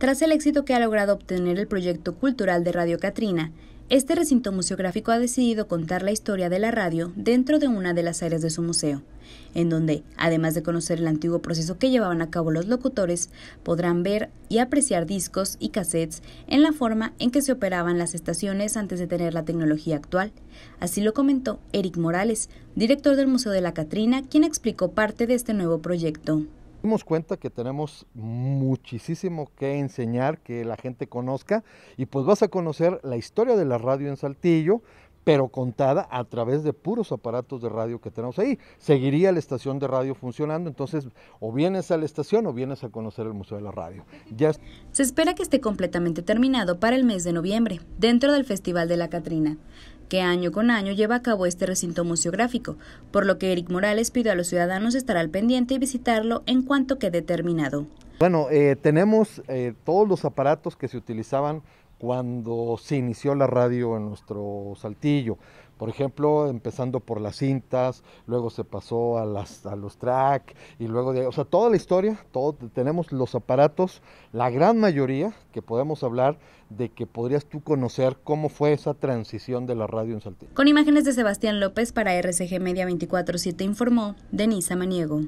Tras el éxito que ha logrado obtener el proyecto cultural de Radio Catrina, este recinto museográfico ha decidido contar la historia de la radio dentro de una de las áreas de su museo, en donde, además de conocer el antiguo proceso que llevaban a cabo los locutores, podrán ver y apreciar discos y cassettes en la forma en que se operaban las estaciones antes de tener la tecnología actual. Así lo comentó Eric Morales, director del Museo de la Catrina, quien explicó parte de este nuevo proyecto dimos cuenta que tenemos muchísimo que enseñar, que la gente conozca y pues vas a conocer la historia de la radio en Saltillo, pero contada a través de puros aparatos de radio que tenemos ahí. Seguiría la estación de radio funcionando, entonces o vienes a la estación o vienes a conocer el Museo de la Radio. Se espera que esté completamente terminado para el mes de noviembre, dentro del Festival de la Catrina, que año con año lleva a cabo este recinto museográfico, por lo que Eric Morales pide a los ciudadanos estar al pendiente y visitarlo en cuanto quede terminado. Bueno, eh, tenemos eh, todos los aparatos que se utilizaban cuando se inició la radio en nuestro Saltillo. Por ejemplo, empezando por las cintas, luego se pasó a, las, a los track y luego de, o sea, toda la historia, tenemos los aparatos, la gran mayoría que podemos hablar de que podrías tú conocer cómo fue esa transición de la radio en Saltillo. Con imágenes de Sebastián López para RCG Media 24/7 informó Denisa Maniego.